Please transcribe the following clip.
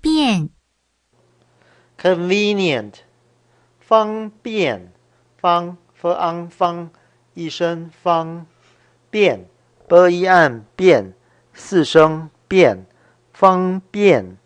变 c o n v e n i e n t 方便，方 f an 方一声方便，b i an 变四声变，方便。